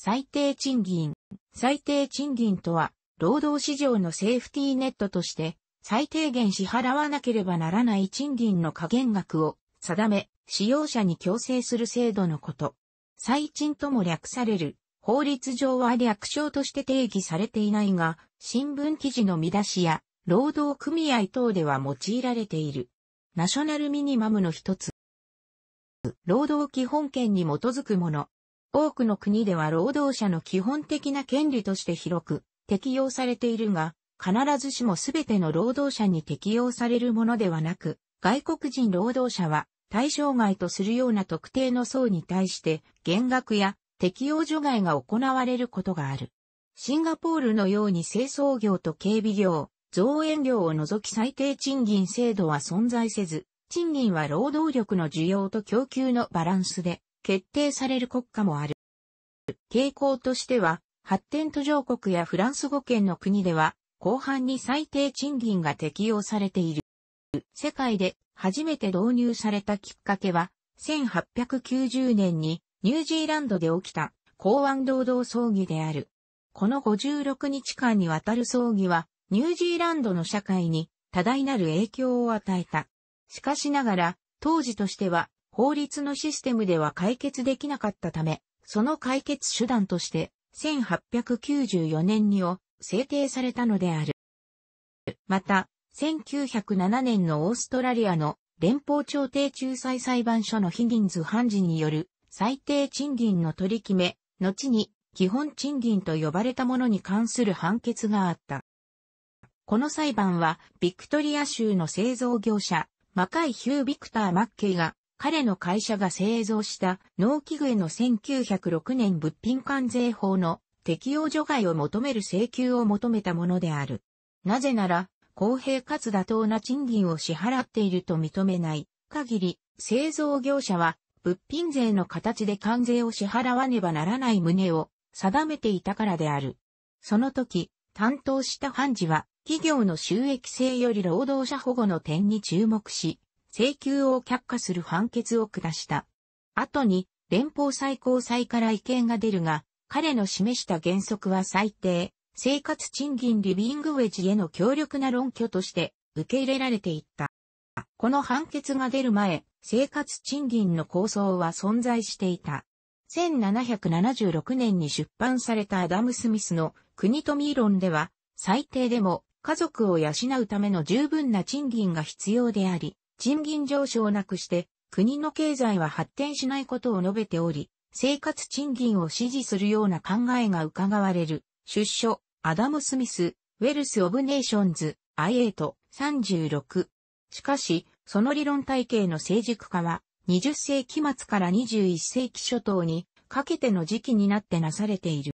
最低賃金。最低賃金とは、労働市場のセーフティーネットとして、最低限支払わなければならない賃金の加減額を定め、使用者に強制する制度のこと。最賃とも略される。法律上は略称として定義されていないが、新聞記事の見出しや、労働組合等では用いられている。ナショナルミニマムの一つ。労働基本権に基づくもの。多くの国では労働者の基本的な権利として広く適用されているが、必ずしもすべての労働者に適用されるものではなく、外国人労働者は対象外とするような特定の層に対して減額や適用除外が行われることがある。シンガポールのように清掃業と警備業、造園業を除き最低賃金制度は存在せず、賃金は労働力の需要と供給のバランスで決定される国家もある。傾向としては、発展途上国やフランス語圏の国では、後半に最低賃金が適用されている。世界で初めて導入されたきっかけは、1890年にニュージーランドで起きた港湾労働葬儀である。この56日間にわたる葬儀は、ニュージーランドの社会に多大なる影響を与えた。しかしながら、当時としては法律のシステムでは解決できなかったため、その解決手段として、1894年にを制定されたのである。また、1907年のオーストラリアの連邦調停仲裁裁判所のヒギンズ判事による最低賃金の取り決め、後に基本賃金と呼ばれたものに関する判決があった。この裁判は、ビクトリア州の製造業者、マカイ・ヒュー・ビクター・マッケイが彼の会社が製造した農機具への1906年物品関税法の適用除外を求める請求を求めたものである。なぜなら、公平かつ妥当な賃金を支払っていると認めない限り、製造業者は物品税の形で関税を支払わねばならない旨を定めていたからである。その時、担当した判事は、企業の収益性より労働者保護の点に注目し、請求を却下する判決を下した。後に連邦最高裁から意見が出るが、彼の示した原則は最低、生活賃金リビングウェジへの強力な論拠として受け入れられていった。この判決が出る前、生活賃金の構想は存在していた。1776年に出版されたアダム・スミスの国富論では、最低でも家族を養うための十分な賃金が必要であり、賃金上昇をなくして、国の経済は発展しないことを述べており、生活賃金を支持するような考えが伺われる、出所、アダム・スミス、ウェルス・オブ・ネーションズ、IA と36。しかし、その理論体系の成熟化は、20世紀末から21世紀初頭にかけての時期になってなされている。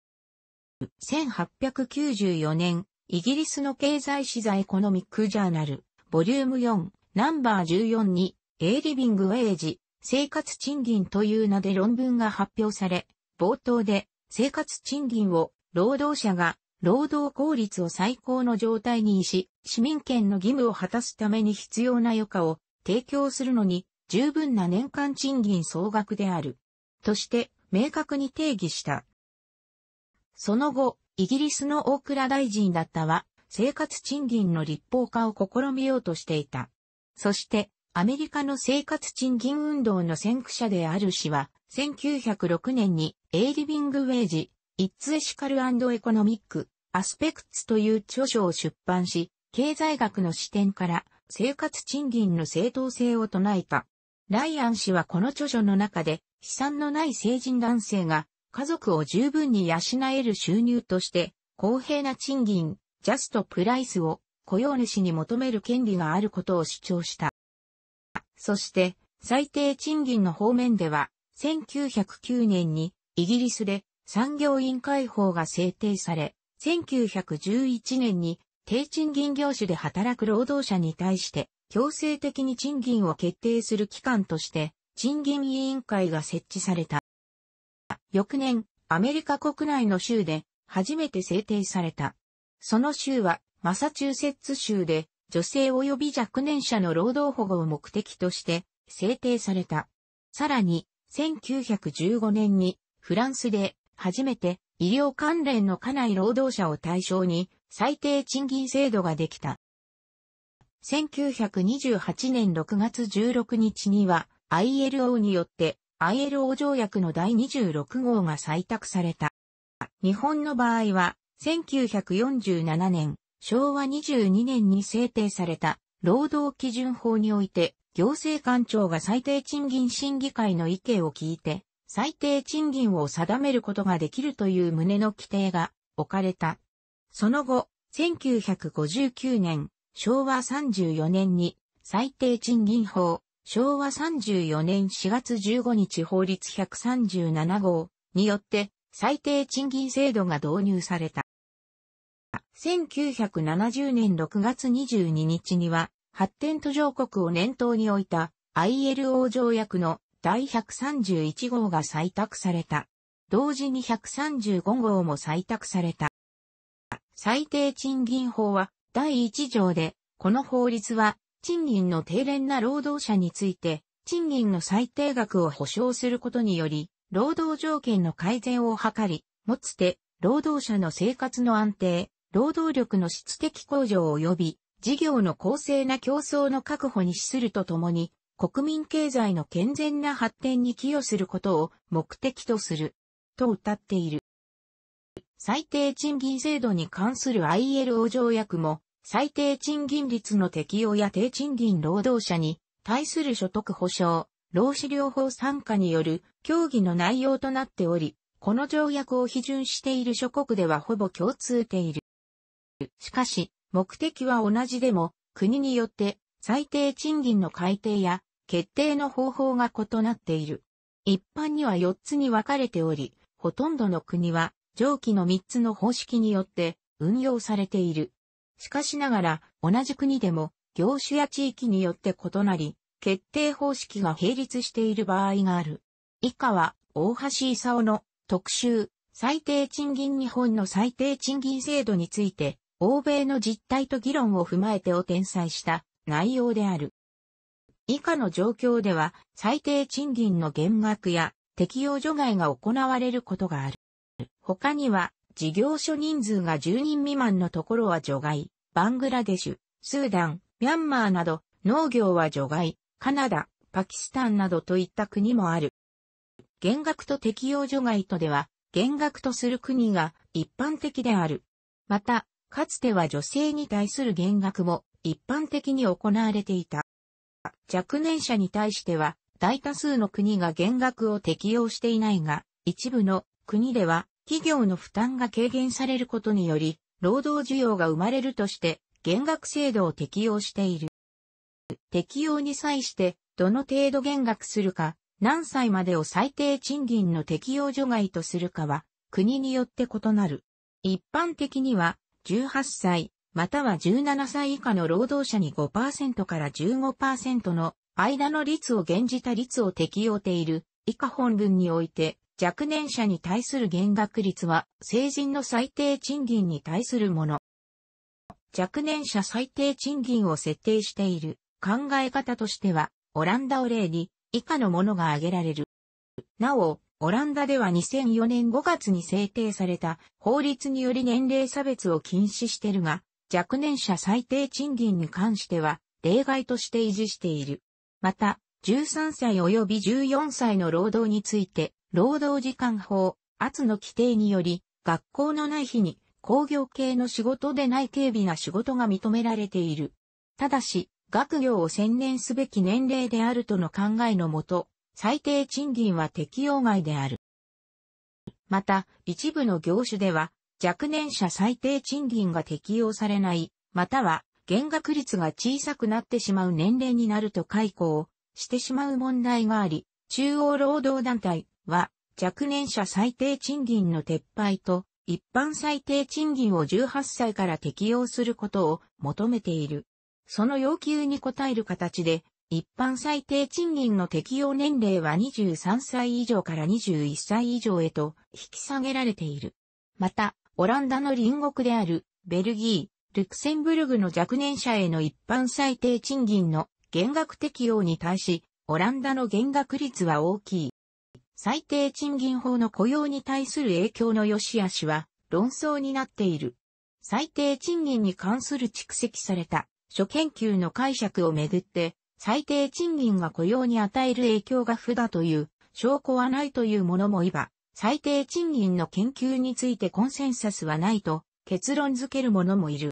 1894年、イギリスの経済史ザエコノミックジャーナル、ボリューム4、ナンバー14に、A リビングウェイジ、生活賃金という名で論文が発表され、冒頭で生活賃金を労働者が労働効率を最高の状態にし、市民権の義務を果たすために必要な余暇を提供するのに十分な年間賃金総額である。として明確に定義した。その後、イギリスの大蔵大臣だったは、生活賃金の立法化を試みようとしていた。そして、アメリカの生活賃金運動の先駆者である氏は、1906年に、A Living Wage, It's Ethical and Economic Aspects という著書を出版し、経済学の視点から生活賃金の正当性を唱えた。ライアン氏はこの著書の中で、資産のない成人男性が家族を十分に養える収入として、公平な賃金、ジャストプライスを雇用主に求める権利があることを主張した。そして、最低賃金の方面では、1909年にイギリスで産業委員会法が制定され、1911年に低賃金業種で働く労働者に対して強制的に賃金を決定する機関として賃金委員会が設置された。翌年、アメリカ国内の州で初めて制定された。その州はマサチューセッツ州で女性及び若年者の労働保護を目的として制定された。さらに、1915年にフランスで初めて医療関連の家内労働者を対象に最低賃金制度ができた。1928年6月16日には ILO によって ILO 条約の第26号が採択された。日本の場合は1947年昭和22年に制定された労働基準法において、行政官庁が最低賃金審議会の意見を聞いて、最低賃金を定めることができるという旨の規定が置かれた。その後、1959年、昭和34年に最低賃金法、昭和34年4月15日法律137号によって最低賃金制度が導入された。1970年6月22日には、発展途上国を念頭に置いた ILO 条約の第131号が採択された。同時に135号も採択された。最低賃金法は第1条で、この法律は賃金の低廉な労働者について、賃金の最低額を保障することにより、労働条件の改善を図り、もつて、労働者の生活の安定、労働力の質的向上及び事業の公正な競争の確保に資するとともに、国民経済の健全な発展に寄与することを目的とする、と謳っている。最低賃金制度に関する ILO 条約も、最低賃金率の適用や低賃金労働者に対する所得保障、労使療法参加による協議の内容となっており、この条約を批准している諸国ではほぼ共通ている。しかし、目的は同じでも、国によって最低賃金の改定や決定の方法が異なっている。一般には4つに分かれており、ほとんどの国は上記の3つの方式によって運用されている。しかしながら、同じ国でも業種や地域によって異なり、決定方式が並立している場合がある。以下は、大橋勲の特集、最低賃金日本の最低賃金制度について欧米の実態と議論を踏まえてを転載した内容である。以下の状況では最低賃金の減額や適用除外が行われることがある。他には事業所人数が10人未満のところは除外、バングラデシュ、スーダン、ミャンマーなど農業は除外、カナダ、パキスタンなどといった国もある。減額と適用除外とでは、減額とする国が一般的である。また、かつては女性に対する減額も一般的に行われていた。若年者に対しては、大多数の国が減額を適用していないが、一部の国では企業の負担が軽減されることにより、労働需要が生まれるとして、減額制度を適用している。適用に際して、どの程度減額するか、何歳までを最低賃金の適用除外とするかは、国によって異なる。一般的には、18歳、または17歳以下の労働者に5%から15%の間の率を減じた率を適用ている以下本文において若年者に対する減額率は成人の最低賃金に対するもの。若年者最低賃金を設定している考え方としてはオランダを例に以下のものが挙げられる。なお、オランダでは2004年5月に制定された法律により年齢差別を禁止しているが、若年者最低賃金に関しては例外として維持している。また、13歳及び14歳の労働について、労働時間法、圧の規定により、学校のない日に工業系の仕事でない警備な仕事が認められている。ただし、学業を専念すべき年齢であるとの考えのもと、最低賃金は適用外である。また、一部の業種では、若年者最低賃金が適用されない、または、減額率が小さくなってしまう年齢になると解雇をしてしまう問題があり、中央労働団体は、若年者最低賃金の撤廃と、一般最低賃金を18歳から適用することを求めている。その要求に応える形で、一般最低賃金の適用年齢は23歳以上から21歳以上へと引き下げられている。また、オランダの隣国であるベルギー、ルクセンブルグの若年者への一般最低賃金の減額適用に対し、オランダの減額率は大きい。最低賃金法の雇用に対する影響の良し悪しは論争になっている。最低賃金に関する蓄積された諸研究の解釈をめぐって最低賃金が雇用に与える影響が負だという証拠はないというものもいば、最低賃金の研究についてコンセンサスはないと結論づけるものもいる。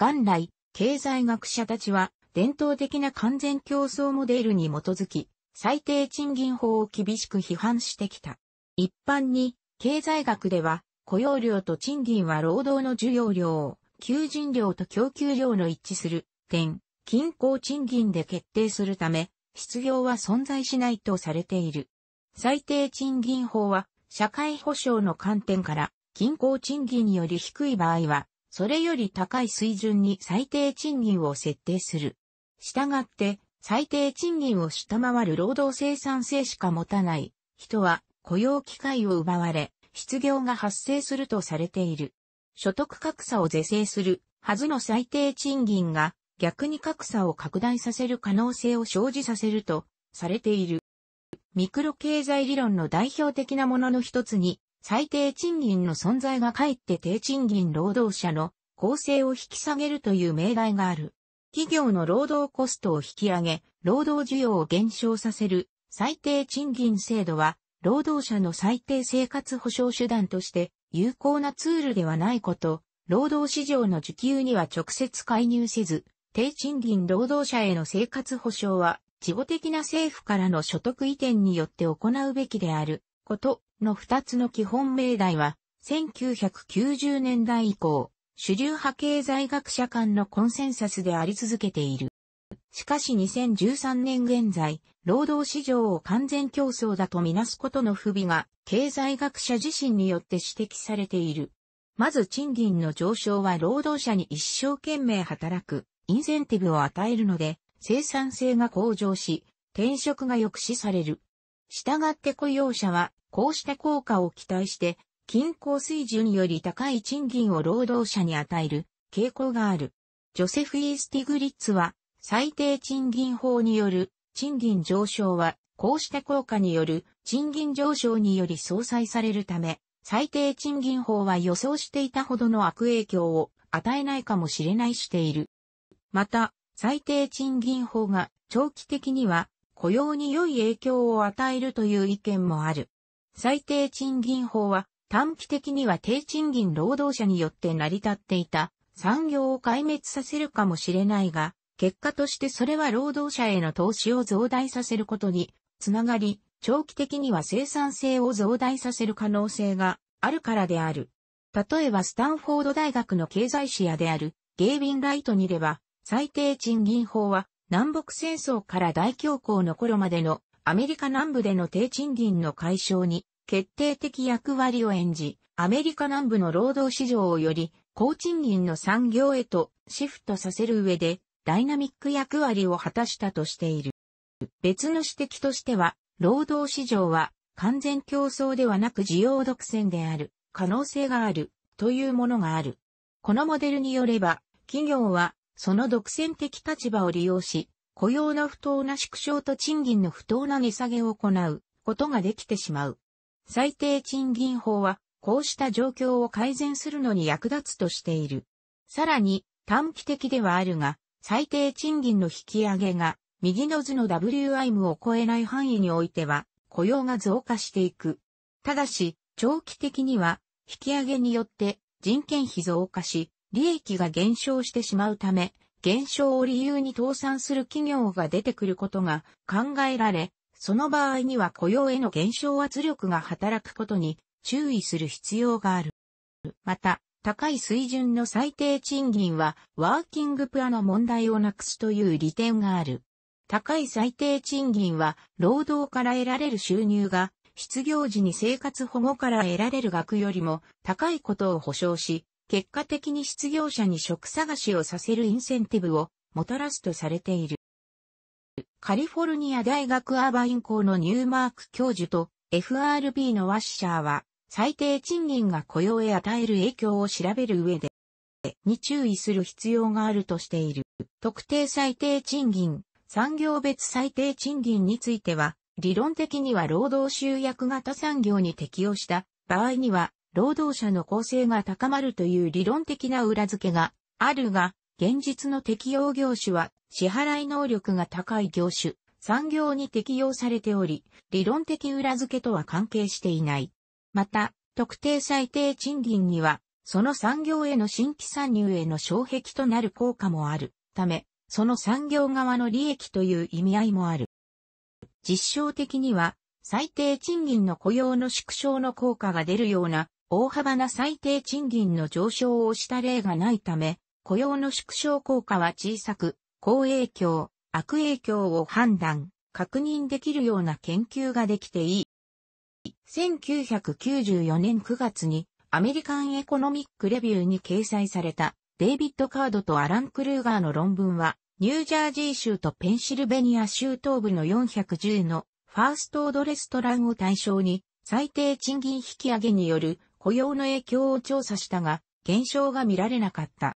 元来、経済学者たちは伝統的な完全競争モデルに基づき、最低賃金法を厳しく批判してきた。一般に、経済学では、雇用量と賃金は労働の需要量、を、求人量と供給量の一致する点、均衡賃金で決定するため、失業は存在しないとされている。最低賃金法は、社会保障の観点から、均衡賃金より低い場合は、それより高い水準に最低賃金を設定する。したがって、最低賃金を下回る労働生産性しか持たない人は雇用機会を奪われ、失業が発生するとされている。所得格差を是正するはずの最低賃金が逆に格差を拡大させる可能性を生じさせるとされている。ミクロ経済理論の代表的なものの一つに、最低賃金の存在がかえって低賃金労働者の構成を引き下げるという命題がある。企業の労働コストを引き上げ、労働需要を減少させる最低賃金制度は、労働者の最低生活保障手段として有効なツールではないこと、労働市場の受給には直接介入せず、低賃金労働者への生活保障は、事後的な政府からの所得移転によって行うべきである、ことの二つの基本命題は、1990年代以降、主流派経済学者間のコンセンサスであり続けている。しかし2013年現在、労働市場を完全競争だとみなすことの不備が、経済学者自身によって指摘されている。まず賃金の上昇は労働者に一生懸命働く、インセンティブを与えるので、生産性が向上し、転職が抑止される。従って雇用者は、こうした効果を期待して、均衡水準より高い賃金を労働者に与える傾向がある。ジョセフ・イースティグリッツは、最低賃金法による賃金上昇は、こうした効果による賃金上昇により相殺されるため、最低賃金法は予想していたほどの悪影響を与えないかもしれないしている。また、最低賃金法が長期的には雇用に良い影響を与えるという意見もある。最低賃金法は短期的には低賃金労働者によって成り立っていた産業を壊滅させるかもしれないが、結果としてそれは労働者への投資を増大させることにつながり、長期的には生産性を増大させる可能性があるからである。例えばスタンフォード大学の経済視野であるゲイビン・ライトにれば、最低賃金法は南北戦争から大恐慌の頃までのアメリカ南部での低賃金の解消に決定的役割を演じ、アメリカ南部の労働市場をより高賃金の産業へとシフトさせる上でダイナミック役割を果たしたとしている。別の指摘としては、労働市場は完全競争ではなく需要独占である可能性があるというものがある。このモデルによれば、企業はその独占的立場を利用し、雇用の不当な縮小と賃金の不当な値下げを行うことができてしまう。最低賃金法は、こうした状況を改善するのに役立つとしている。さらに、短期的ではあるが、最低賃金の引き上げが、右の図の WIM を超えない範囲においては、雇用が増加していく。ただし、長期的には、引き上げによって人件費増加し、利益が減少してしまうため、減少を理由に倒産する企業が出てくることが考えられ、その場合には雇用への減少圧力が働くことに注意する必要がある。また、高い水準の最低賃金はワーキングプラの問題をなくすという利点がある。高い最低賃金は労働から得られる収入が失業時に生活保護から得られる額よりも高いことを保証し、結果的に失業者に職探しをさせるインセンティブをもたらすとされている。カリフォルニア大学アーバイン校のニューマーク教授と FRB のワッシャーは最低賃金が雇用へ与える影響を調べる上で、に注意する必要があるとしている。特定最低賃金、産業別最低賃金については、理論的には労働集約型産業に適用した場合には労働者の構成が高まるという理論的な裏付けがあるが、現実の適用業種は支払い能力が高い業種、産業に適用されており、理論的裏付けとは関係していない。また、特定最低賃金には、その産業への新規参入への障壁となる効果もあるため、その産業側の利益という意味合いもある。実証的には、最低賃金の雇用の縮小の効果が出るような大幅な最低賃金の上昇をした例がないため、雇用の縮小効果は小さく、好影響、悪影響を判断、確認できるような研究ができていい。1994年9月にアメリカンエコノミックレビューに掲載されたデイビッド・カードとアラン・クルーガーの論文はニュージャージー州とペンシルベニア州東部の410のファーストオードレストランを対象に最低賃金引上げによる雇用の影響を調査したが、減少が見られなかった。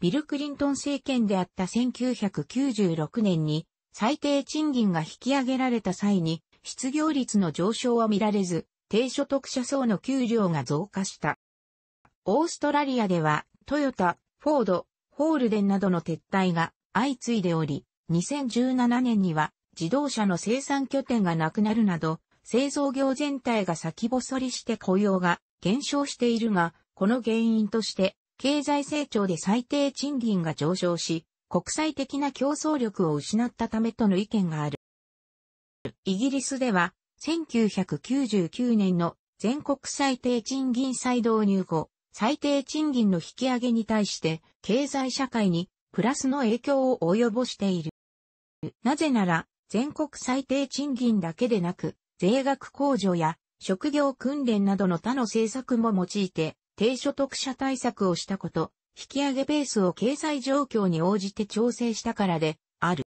ビル・クリントン政権であった1996年に最低賃金が引き上げられた際に失業率の上昇は見られず、低所得者層の給料が増加した。オーストラリアではトヨタ、フォード、ホールデンなどの撤退が相次いでおり、2017年には自動車の生産拠点がなくなるなど製造業全体が先細りして雇用が減少しているが、この原因として、経済成長で最低賃金が上昇し、国際的な競争力を失ったためとの意見がある。イギリスでは、1999年の全国最低賃金再導入後、最低賃金の引き上げに対して、経済社会にプラスの影響を及ぼしている。なぜなら、全国最低賃金だけでなく、税額控除や職業訓練などの他の政策も用いて低所得者対策をしたこと、引き上げベースを経済状況に応じて調整したからである。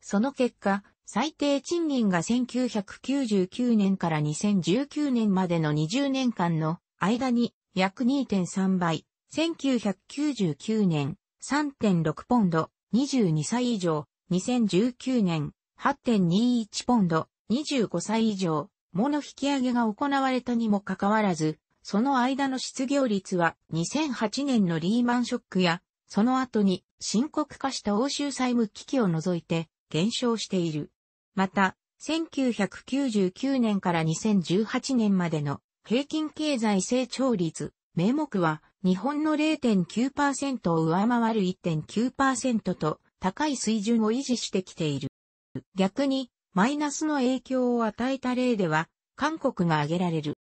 その結果、最低賃金が1999年から2019年までの20年間の間に約2.3倍、1999年3.6ポンド、22歳以上、2019年8.21ポンド、25歳以上、もの引き上げが行われたにもかかわらず、その間の失業率は2008年のリーマンショックや、その後に深刻化した欧州債務危機を除いて減少している。また、1999年から2018年までの平均経済成長率、名目は日本の0.9%を上回る1.9%と高い水準を維持してきている。逆にマイナスの影響を与えた例では、韓国が挙げられる。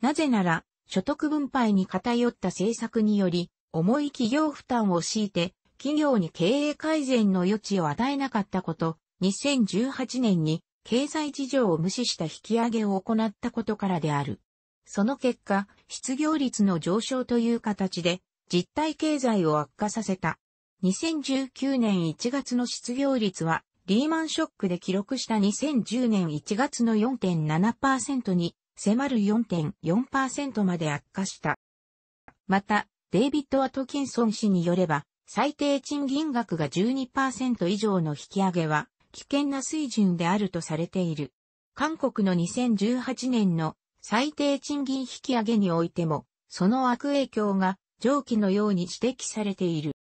なぜなら、所得分配に偏った政策により、重い企業負担を強いて、企業に経営改善の余地を与えなかったこと、2018年に経済事情を無視した引き上げを行ったことからである。その結果、失業率の上昇という形で、実体経済を悪化させた。2019年1月の失業率はリーマンショックで記録した2010年1月の4.7%に迫る4.4%まで悪化した。また、デイビッド・アトキンソン氏によれば、最低賃金額が12%以上の引き上げは危険な水準であるとされている。韓国の2018年の最低賃金引き上げにおいても、その悪影響が上記のように指摘されている。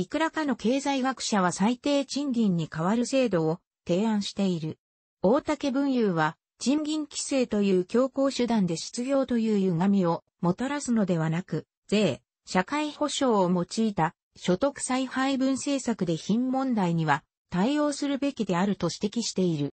いくらかの経済学者は最低賃金に代わる制度を提案している。大竹文雄は、賃金規制という強行手段で失業という歪みをもたらすのではなく、税、社会保障を用いた所得再配分政策で貧問題には対応するべきであると指摘している。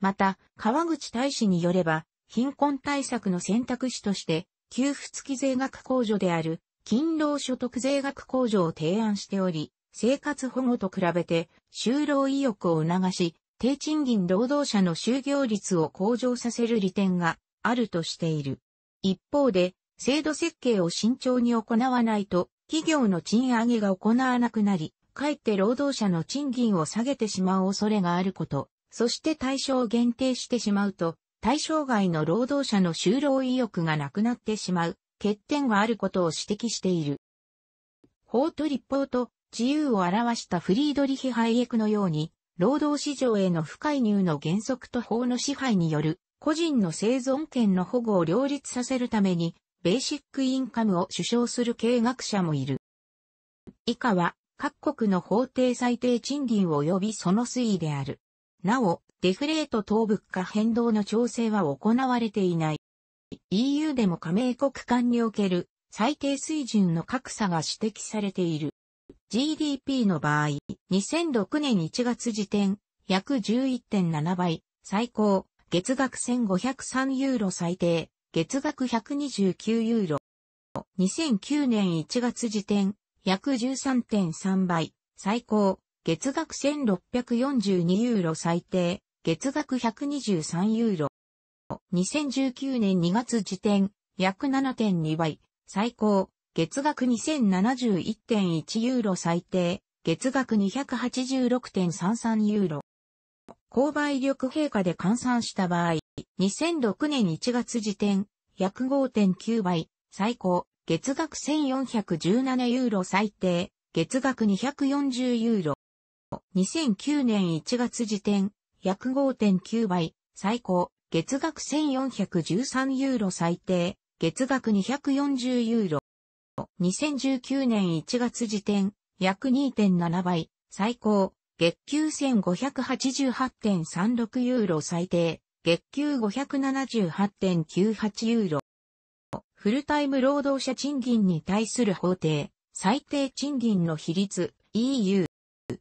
また、川口大使によれば、貧困対策の選択肢として、給付付き税額控除である勤労所得税額控除を提案しており、生活保護と比べて就労意欲を促し、低賃金労働者の就業率を向上させる利点があるとしている。一方で、制度設計を慎重に行わないと、企業の賃上げが行わなくなり、かえって労働者の賃金を下げてしまう恐れがあること、そして対象を限定してしまうと、対象外の労働者の就労意欲がなくなってしまう欠点があることを指摘している。法と立法と自由を表したフリードリヒ・ハイエクのように、労働市場への不介入の原則と法の支配による個人の生存権の保護を両立させるために、ベーシックインカムを主張する経営学者もいる。以下は各国の法定最低賃金及びその推移である。なお、デフレート等物価変動の調整は行われていない。EU でも加盟国間における最低水準の格差が指摘されている。GDP の場合、2006年1月時点、約11.7倍、最高、月額1503ユーロ最低、月額129ユーロ。2009年1月時点、約13.3倍、最高、月額1642ユーロ最低、月額123ユーロ。2019年2月時点、約7.2倍、最高、月額2071.1ユーロ最低、月額286.33ユーロ。購買力陛下で換算した場合、2006年1月時点、約5.9倍、最高、月額1417ユーロ最低、月額240ユーロ。2009年1月時点、約5.9倍、最高、月額1413ユーロ最低、月額240ユーロ。2019年1月時点、約2.7倍、最高、月給1588.36ユーロ最低、月給578.98ユーロ。フルタイム労働者賃金に対する法定、最低賃金の比率 EU、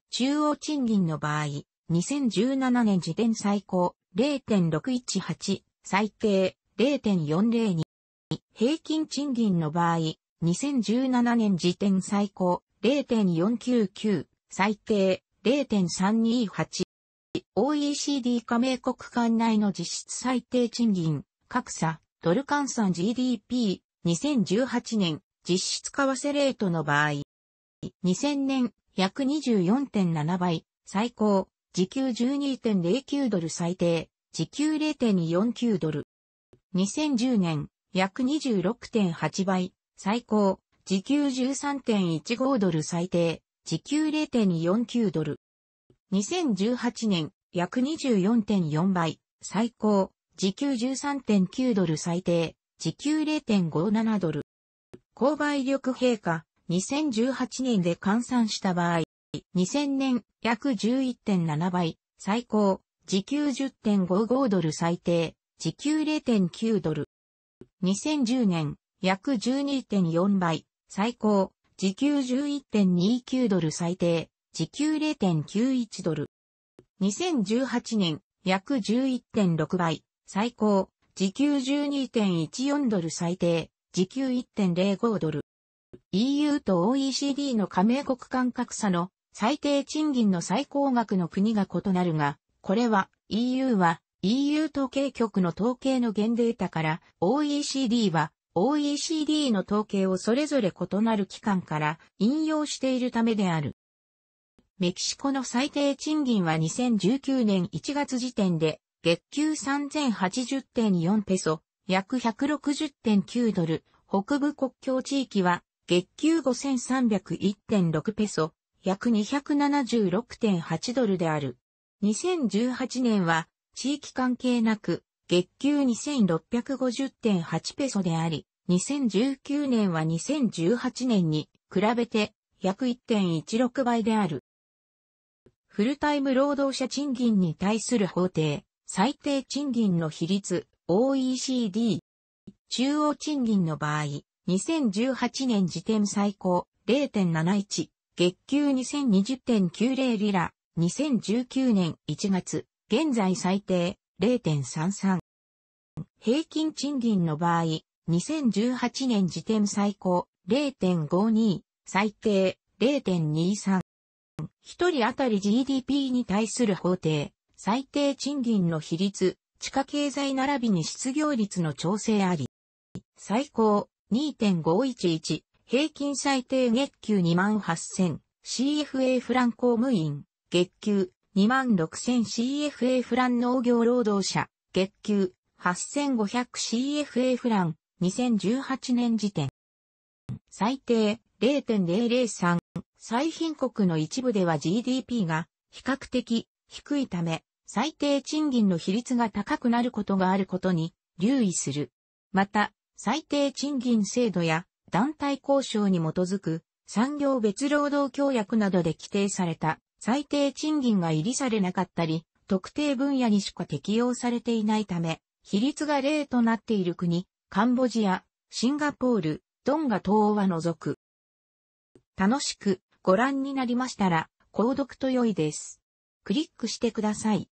中央賃金の場合、2017年時点最高、0.618、最低0.402。平均賃金の場合、2017年時点最高0.499、最低0.328。OECD 加盟国間内の実質最低賃金、格差、ドル換算 GDP、2018年、実質為替レートの場合、2000年、約24.7倍、最高、時給12.09ドル最低、時給0.49ドル。2010年、約26.8倍、最高、時給13.15ドル最低、時給0.49ドル。2018年、約24.4倍、最高、時給13.9ドル最低、時給0.57ドル。購買力陛下、2018年で換算した場合、2000年約11.7倍、最高、時給10.55ドル最低、時給0.9ドル。2010年約12.4倍、最高、時給11.29ドル最低、時給0.91ドル。2018年約11.6倍、最高、時給12.14ドル最低、時給1.05ドル。EU と OECD の加盟国間格差の最低賃金の最高額の国が異なるが、これは EU は EU 統計局の統計の原データから OECD は OECD の統計をそれぞれ異なる機関から引用しているためである。メキシコの最低賃金は2019年1月時点で月給3080.4ペソ、約160.9ドル、北部国境地域は月給5301.6ペソ、約276.8ドルである。2018年は、地域関係なく、月給2650.8ペソであり、2019年は2018年に比べて約1.16倍である。フルタイム労働者賃金に対する法定、最低賃金の比率 OECD。中央賃金の場合、2018年時点最高0.71、月給2020.90リラ、2019年1月、現在最低0.33。平均賃金の場合、2018年時点最高0.52、最低0.23。一人当たり GDP に対する法定、最低賃金の比率、地下経済並びに失業率の調整あり。最高2.511、平均最低月給28,000 CFA フラン公務員、月給26,000 CFA フラン農業労働者、月給 8500CFA フラン、2018年時点。最低0.003、最貧国の一部では GDP が比較的低いため、最低賃金の比率が高くなることがあることに留意する。また、最低賃金制度や団体交渉に基づく産業別労働協約などで規定された最低賃金が入りされなかったり、特定分野にしか適用されていないため、比率が0となっている国、カンボジア、シンガポール、ドンガ等は除く。楽しくご覧になりましたら、購読と良いです。クリックしてください。